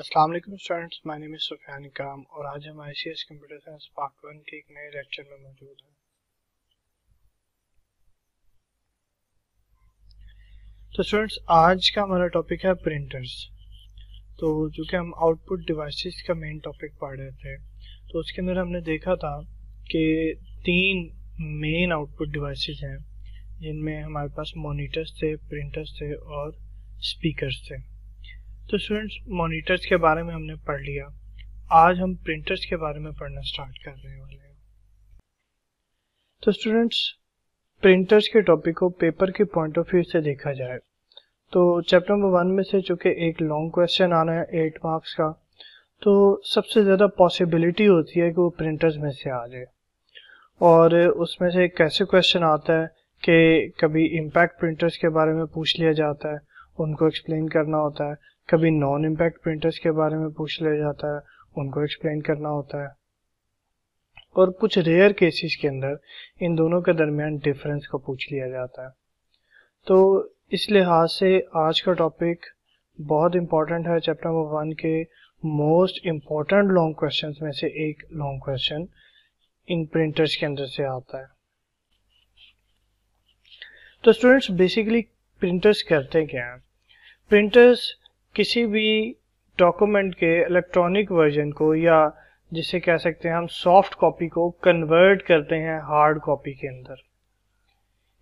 Aslam students मैंने name Sufiyan Ikram और आज हम I C S computer science part one के एक नए लेक्चर में मौजूद हैं तो स्टूडेंट्स आज का हमारा टॉपिक है प्रिंटर्स तो जो कि हम आउटपुट डिवाइसेस का मेन टॉपिक पढ़ रहे थे तो उसके अंदर हमने देखा था कि तीन मेन आउटपुट डिवाइसेस हैं जिनमें हमारे पास मोनीटर्स थे प्रिंटर्स थे और स्पीकर थे तो स्टूडेंट्स मॉनिटर्स के बारे में हमने पढ़ लिया आज हम प्रिंटर्स के बारे में पढ़ना स्टार्ट कर रहे वाले हैं तो स्टूडेंट्स प्रिंटर्स के टॉपिक को पेपर के पॉइंट ऑफ व्यू से देखा जाए तो चैप्टर नंबर वन में से चूंकि एक लॉन्ग क्वेश्चन आना है एट मार्क्स का तो सबसे ज़्यादा पॉसिबिलिटी होती है कि वो प्रिंटर्स में से आ जाए और उसमें से कैसे क्वेश्चन आता है कि कभी इम्पैक्ट प्रिंटर्स के बारे में पूछ लिया जाता है उनको एक्सप्लेन करना होता है कभी नॉन इम्पैक्ट प्रिंटर्स के बारे में पूछ लिया जाता है उनको एक्सप्लेन करना होता है और कुछ रेयर केसेस के अंदर इन दोनों के दरमियान डिफरेंस को पूछ लिया जाता है तो इस लिहाज से आज का टॉपिक बहुत इम्पोर्टेंट है चैप्टर नंबर वन के मोस्ट इम्पॉर्टेंट लॉन्ग क्वेश्चन में से एक लॉन्ग क्वेश्चन इन प्रिंटर्स के अंदर से आता है तो स्टूडेंट्स बेसिकली प्रिंटर्स करते क्या हैं प्रिंटर्स किसी भी डॉक्यूमेंट के इलेक्ट्रॉनिक वर्जन को या जिसे कह सकते हैं हम सॉफ्ट कॉपी को कन्वर्ट करते हैं हार्ड कॉपी के अंदर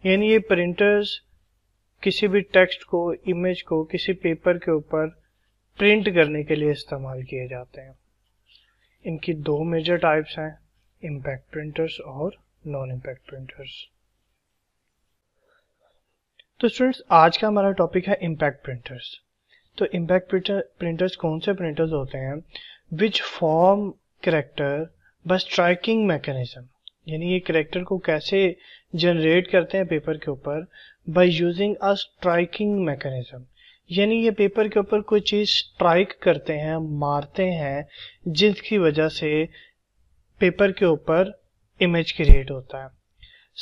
यानी ये प्रिंटर्स किसी भी टेक्स्ट को इमेज को किसी पेपर के ऊपर प्रिंट करने के लिए इस्तेमाल किए जाते हैं इनकी दो मेजर टाइप्स हैं इम्पैक्ट प्रिंटर्स और नॉन इम्पैक्ट प्रिंटर्स तो स्टूडेंट्स आज का हमारा टॉपिक है इम्पैक्ट प्रिंटर्स तो इम्पैक्ट प्रिंटर्स कौन से प्रिंटर्स होते हैं विच फॉर्म करेक्टर बस स्ट्राइकिंग मैकेनिज्म यानी ये करेक्टर को कैसे जनरेट करते हैं पेपर के ऊपर by using a striking mechanism यानी ये पेपर के ऊपर कोई चीज़ स्ट्राइक करते हैं मारते हैं जिसकी वजह से पेपर के ऊपर इमेज क्रिएट होता है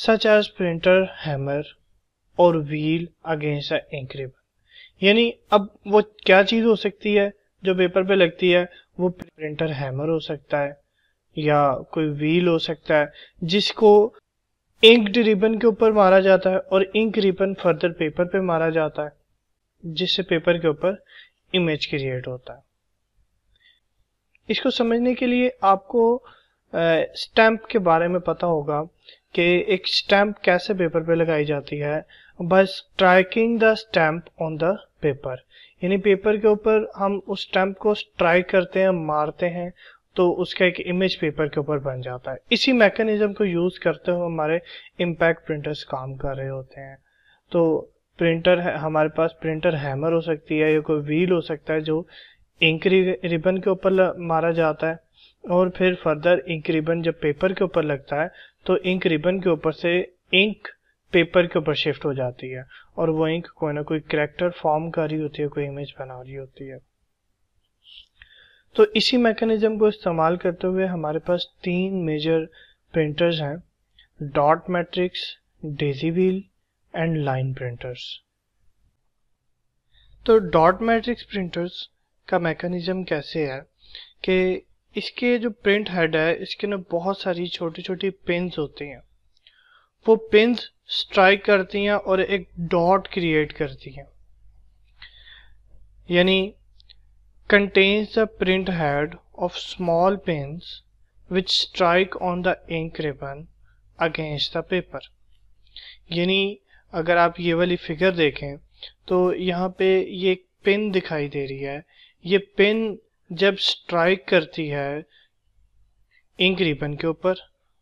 सच एज प्रिंटर हैमर और व्हील अगेंस्ट द रिबन यानी अब वो क्या चीज़ हो सकती है जो पेपर पे लगती है वो प्रिंटर हैमर हो सकता है या कोई व्हील हो सकता है जिसको इंक्ड रिबन के ऊपर मारा जाता है और इंक रिबन फर्दर पेपर पे मारा जाता है जिससे पेपर के ऊपर इमेज क्रिएट होता है इसको समझने के लिए आपको स्टैम्प के बारे में पता होगा कि एक स्टैंप कैसे पेपर पे लगाई जाती है by striking the stamp on the paper यानी पेपर के ऊपर हम उस स्टैम्प को स्ट्राइक करते हैं मारते हैं तो उसका एक इमेज पेपर के ऊपर बन जाता है इसी मैकेनिज्म को यूज़ करते हुए हमारे इम्पैक्ट प्रिंटर्स काम कर रहे होते हैं तो प्रिंटर है हमारे पास प्रिंटर हैमर हो सकती है या कोई व्हील हो सकता है जो इंक रिबन के ऊपर मारा जाता है और फिर फर्दर इंक रिबन जब पेपर के ऊपर लगता है तो इंक रिबन के ऊपर से इंक पेपर के ऊपर शिफ्ट हो जाती है और इंक कोई ना कोई करेक्टर फॉर्म कर रही होती है कोई इमेज बना रही होती है तो इसी मैकेनिज्म को इस्तेमाल करते हुए हमारे पास तीन मेजर प्रिंटर्स हैं dot matrix daisy wheel and line printers तो डॉट मैट्रिक्स प्रिंटर्स का मैकेनिज्म कैसे है कि इसके जो प्रिंट हेड है इसके ना बहुत सारी छोटी छोटी पिन्स होती हैं वो पिन्स स्ट्राइक करती हैं और एक डॉट क्रिएट करती हैं यानी contains the print head of small pins which strike on the ink ribbon against the paper यानी अगर आप ये वाली फिगर देखें तो यहाँ पे ये एक पिन दिखाई दे रही है ये पिन जब स्ट्राइक करती है इंक रिबन के ऊपर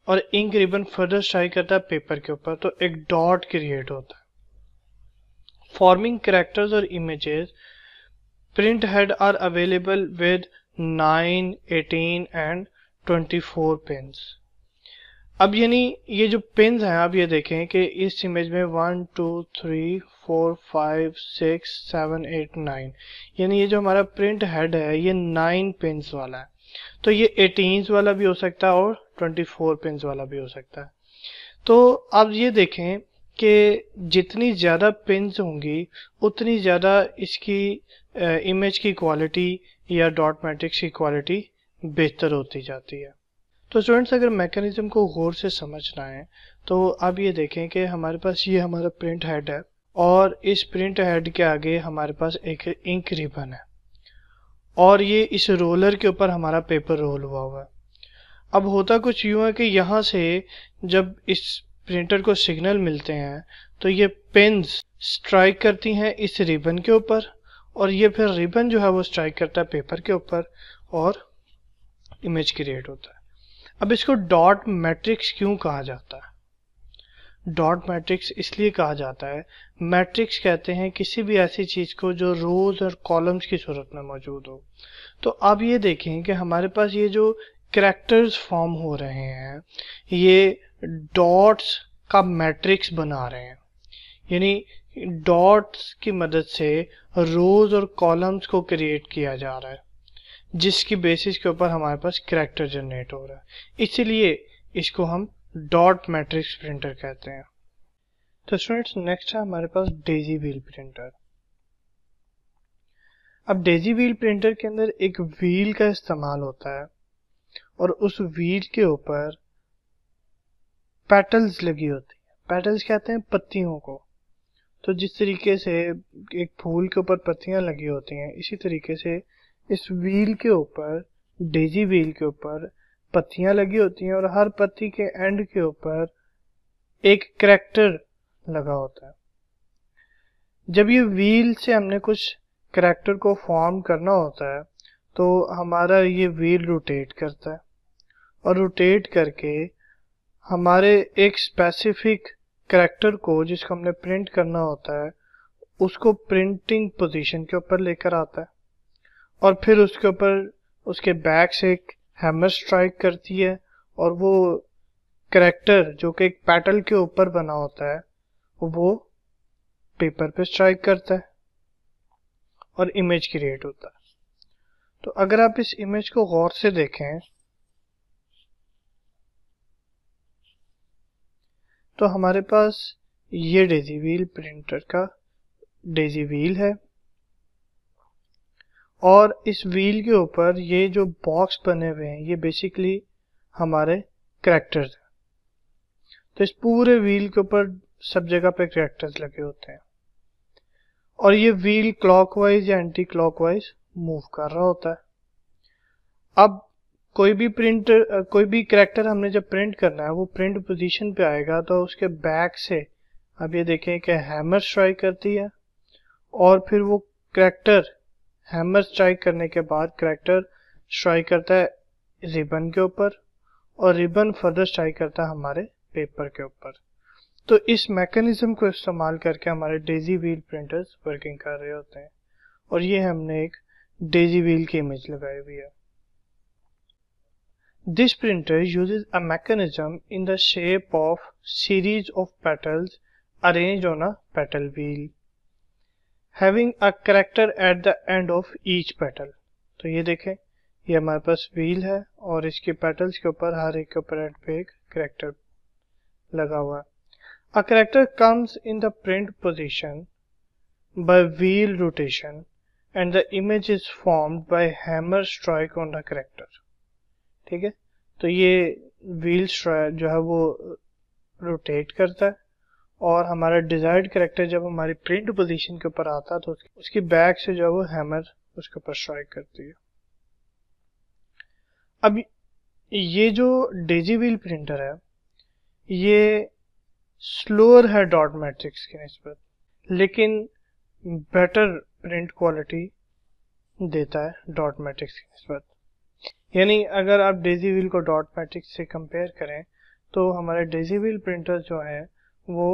और इंक रिबन फर्दर स्ट्राइक करता है पेपर के ऊपर तो एक डॉट क्रिएट होता है फॉर्मिंग करेक्टर्स और images print head are available with 9, 18 and 24 pins अब यानी ये जो पेन्स हैं आप ये देखें कि इस इमेज में one two three four five six seven eight nine यानी ये जो हमारा प्रिंट हेड है ये नाइन पेन्स वाला है तो ये एटीन वाला भी हो सकता है और ट्वेंटी फोर पिंस वाला भी हो सकता है तो अब ये देखें कि जितनी ज़्यादा पिंस होंगी उतनी ज़्यादा इसकी इमेज की क्वालिटी या डॉट मैट्रिक्स की क्वालिटी बेहतर होती जाती है तो स्टूडेंट्स अगर मैकेनिज्म को गौर से समझना है तो अब ये देखें कि हमारे पास ये हमारा प्रिंट हेड है और इस प्रिंट हेड के आगे हमारे पास एक इंक रिबन है और ये इस रोलर के ऊपर हमारा पेपर रोल हुआ हुआ है अब होता कुछ यूँ है कि यहाँ से जब इस प्रिंटर को सिग्नल मिलते हैं तो ये पेन्स स्ट्राइक करती हैं इस रिबन के ऊपर और ये फिर रिबन जो है वो स्ट्राइक करता है पेपर के ऊपर और इमेज क्रिएट होता है अब इसको डॉट मैट्रिक्स क्यों कहा जाता है डॉट मैट्रिक्स इसलिए कहा जाता है मैट्रिक्स कहते हैं किसी भी ऐसी चीज को जो रोज और कॉलम्स की सूरत में मौजूद हो तो अब ये देखें कि हमारे पास ये जो करेक्टर्स फॉर्म हो रहे हैं ये डॉट्स का मैट्रिक्स बना रहे हैं यानी डॉट्स की मदद से रोज और कॉलम्स को क्रिएट किया जा रहा है जिसकी बेसिस के ऊपर हमारे पास करेक्टर जनरेट हो रहा है इसीलिए इसको हम डॉट मैट्रिक्स प्रिंटर कहते हैं तो स्टूडेंट्स नेक्स्ट है हमारे पास डेजी व्हील प्रिंटर अब डेजी व्हील प्रिंटर के अंदर एक व्हील का इस्तेमाल होता है और उस व्हील के ऊपर पेटल्स लगी होती है पेटल्स कहते हैं पत्तियों को तो जिस तरीके से एक फूल के ऊपर पत्तियां लगी होती हैं इसी तरीके से इस व्हील के ऊपर डेजी व्हील के ऊपर पत्तियां लगी होती हैं और हर पत्ती के एंड के ऊपर एक करेक्टर लगा होता है जब ये व्हील से हमने कुछ करेक्टर को फॉर्म करना होता है तो हमारा ये व्हील रोटेट करता है और रोटेट करके हमारे एक स्पेसिफिक करेक्टर को जिसको हमने प्रिंट करना होता है उसको प्रिंटिंग पोजीशन के ऊपर लेकर आता है और फिर उसके ऊपर उसके बैक से एक हैमर स्ट्राइक करती है और वो करेक्टर जो कि एक पैटल के ऊपर बना होता है वो पेपर पे स्ट्राइक करता है और इमेज क्रिएट होता है तो अगर आप इस इमेज को गौर से देखें तो हमारे पास ये डेजी व्हील प्रिंटर का डेजी व्हील है और इस व्हील के ऊपर ये जो बॉक्स बने हुए हैं ये बेसिकली हमारे करेक्टर्स हैं तो इस पूरे व्हील के ऊपर सब जगह पे करेक्टर्स लगे होते हैं और ये व्हील क्लॉकवाइज या एंटी क्लॉकवाइज मूव कर रहा होता है अब कोई भी प्रिंट कोई भी करेक्टर हमने जब प्रिंट करना है वो प्रिंट पोजीशन पे आएगा तो उसके बैक से अब ये देखें कि हैमर स्ट्राइक करती है और फिर वो करेक्टर हैमर स्ट्राइक करने के बाद करेक्टर स्ट्राइक करता है रिबन के ऊपर और रिबन फर्दर स्ट्राइक करता है हमारे पेपर के ऊपर तो इस मैकेनिज्म को इस्तेमाल करके हमारे डेजी व्हील प्रिंटर्स वर्किंग कर रहे होते हैं और ये हमने एक डेजी व्हील की इमेज लगाई हुई है this printer use a mechanism in the shape of series of petals arrange on a petal wheel having a character at the end of each petal तो ये देखें ये हमारे पास व्हील है और इसके पेटल्स के ऊपर हर एक पेट पे एक करेक्टर लगा हुआ है a character comes in the print position by wheel rotation and the image is form by hammer strike on the character ठीक है तो ये व्हील स्ट्राइक जो है वो रोटेट करता है और हमारा डिजायर्ड करेक्टर जब हमारी प्रिंट पोजीशन के ऊपर आता है तो उसकी बैक से जो है वो हैमर उसके ऊपर स्ट्राइक करती है अब ये जो डेजी व्हील प्रिंटर है ये स्लोअर है डॉट मैट्रिक्स की नस्बत लेकिन बेटर प्रिंट क्वालिटी देता है डॉट मैट्रिक्स की नस्बत यानी अगर आप डेजी व्हील को डॉट मैट्रिक्स से कंपेयर करें तो हमारे डेजी व्हील प्रिंटर जो है वो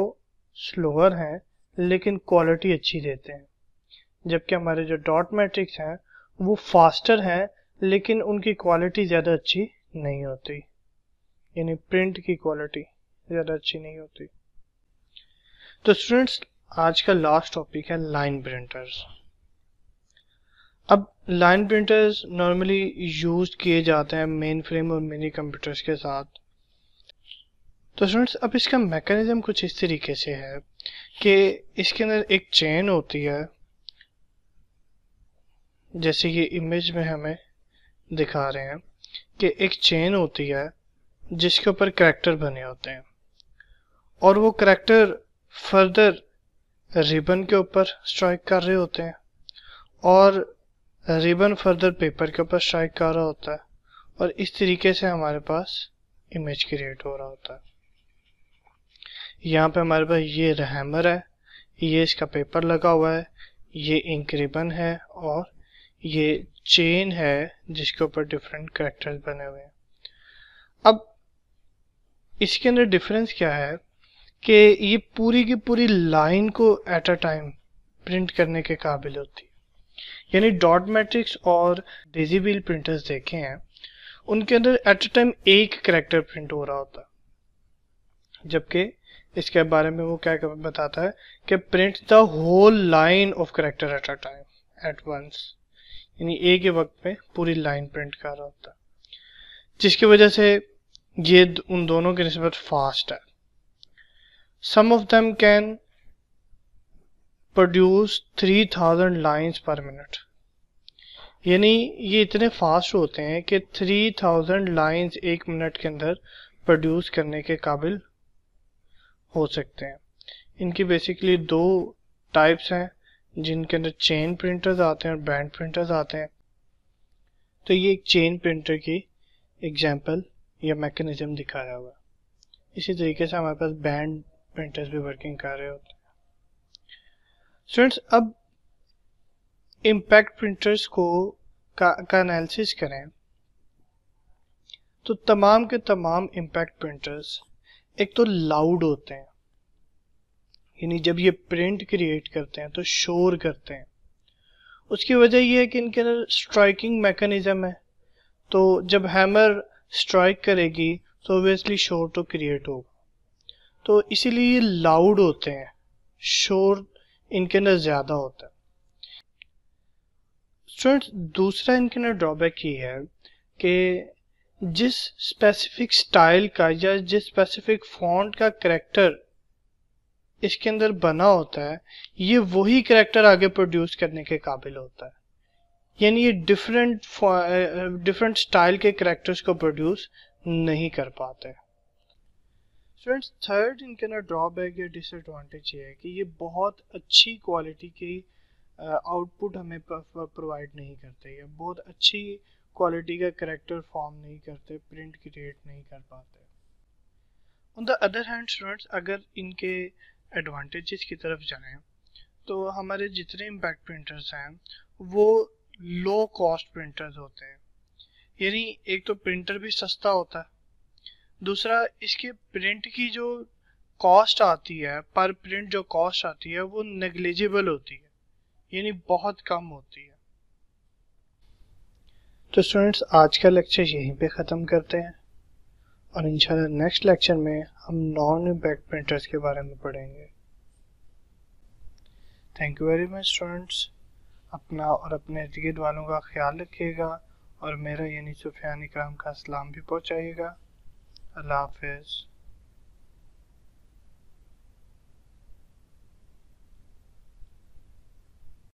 स्लोअर हैं लेकिन क्वालिटी अच्छी देते हैं जबकि हमारे जो डॉट मैट्रिक्स हैं वो फास्टर हैं लेकिन उनकी क्वालिटी ज़्यादा अच्छी नहीं होती यानी प्रिंट की क्वालिटी ज़्यादा अच्छी नहीं होती तो स्टूडेंट्स आज का लास्ट टॉपिक है लाइन प्रिंटर्स अब लाइन प्रिंटर्स नॉर्मली यूज किए जाते हैं मेन फ्रेम और मिनी कंप्यूटर्स के साथ तो स्टूडेंट्स अब इसका मैकेनिज्म कुछ इस तरीके से है कि इसके अंदर एक चेन होती है जैसे ये इमेज में हमें दिखा रहे हैं कि एक चेन होती है जिसके ऊपर करैक्टर बने होते हैं और वो करैक्टर फर्दर रिबन के ऊपर स्ट्राइक कर रहे होते हैं और रिबन फर्दर पेपर के ऊपर स्ट्राइक कर रहा होता है और इस तरीके से हमारे पास इमेज क्रिएट हो रहा होता है यहाँ पे हमारे पास ये रहमर है ये इसका पेपर लगा हुआ है ये इंक रिबन है और ये चेन है जिसके ऊपर डिफरेंट करेक्टर्स बने हुए हैं अब इसके अंदर डिफरेंस क्या है कि ये पूरी की पूरी लाइन को एट अ टाइम प्रिंट करने के काबिल होती है यानी डॉट मैट्रिक्स और डिजिबिल प्रिंटर्स देखे हैं उनके अंदर एट अ टाइम एक करेक्टर प्रिंट हो रहा होता है जबकि इसके बारे में वो क्या बताता है कि print the whole line of character at a time at once यानी एक ही वक्त में पूरी लाइन प्रिंट कर रहा होता है जिसकी वजह से ये उन दोनों के नस्बत फास्ट है some of them can produce three thousand lines per minute यानी ये इतने फास्ट होते हैं कि थ्री थाउजेंड लाइन्स एक मिनट के अंदर प्रोड्यूस करने के काबिल हो सकते हैं इनकी बेसिकली दो टाइप्स हैं जिनके अंदर चेन प्रिंटर्स आते हैं और बैंड प्रिंटर्स आते हैं तो ये एक चेन प्रिंटर की एग्जाम्पल या मैकेनिज्म दिखाया हुआ इसी तरीके से हमारे पास बैंड प्रिंटर्स भी वर्किंग कर रहे होते हैं स्टूडेंट्स अब इम्पैक्ट प्रिंटर्स को का, का एनालिसिस करें तो तमाम के तमाम इम्पैक्ट प्रिंटर्स एक तो लाउड होते हैं यानी जब ये प्रिंट क्रिएट करते हैं तो शोर करते हैं उसकी वजह यह है कि इनके अंदर स्ट्राइकिंग मैकेनिज्म है तो जब हैमर स्ट्राइक करेगी तो ओबियसली शोर तो क्रिएट होगा तो इसीलिए ये लाउड होते हैं शोर इनके अंदर ज़्यादा होता है स्टूडेंट्स दूसरा इनके अंदर ड्रॉबैक ये है कि जिस स्पेसिफिक स्टाइल का या जिस स्पेसिफिक फॉन्ट का करेक्टर इसके अंदर बना होता है ये वही करेक्टर आगे प्रोड्यूस करने के काबिल होता है यानी ये डिफरेंट डिफरेंट स्टाइल के करेक्टर्स को प्रोड्यूस नहीं कर पाते स्टूडेंट्स थर्ड इनके अंदर ड्रॉबैक या डिसएडवांटेज ये है कि ये बहुत अच्छी क्वालिटी की आउटपुट हमें प्रोवाइड नहीं करते ये बहुत अच्छी क्वालिटी का करेक्टर फॉर्म नहीं करते प्रिंट क्रिएट नहीं कर पाते on the other hand students अगर इनके एडवांटेजेस की तरफ जाएं तो हमारे जितने इम्पैक्ट प्रिंटर्स हैं वो लो कॉस्ट प्रिंटर्स होते हैं यानी एक तो प्रिंटर भी सस्ता होता है दूसरा इसके प्रिंट की जो कॉस्ट आती है पर प्रिंट जो कॉस्ट आती है वो नेग्लिजिबल होती है यानी बहुत कम होती है तो स्टूडेंट्स आज का लेक्चर यहीं पे ख़त्म करते हैं और इंशाल्लाह नेक्स्ट लेक्चर में हम नॉन इम्पैक्ट प्रिंटर्स के बारे में पढ़ेंगे thank you very much students अपना और अपने इर्द वालों का ख्याल रखिएगा और मेरा यानी सुफियान इक्राम का सलाम भी पहुँचाइएगा अल्लाह हाफिज़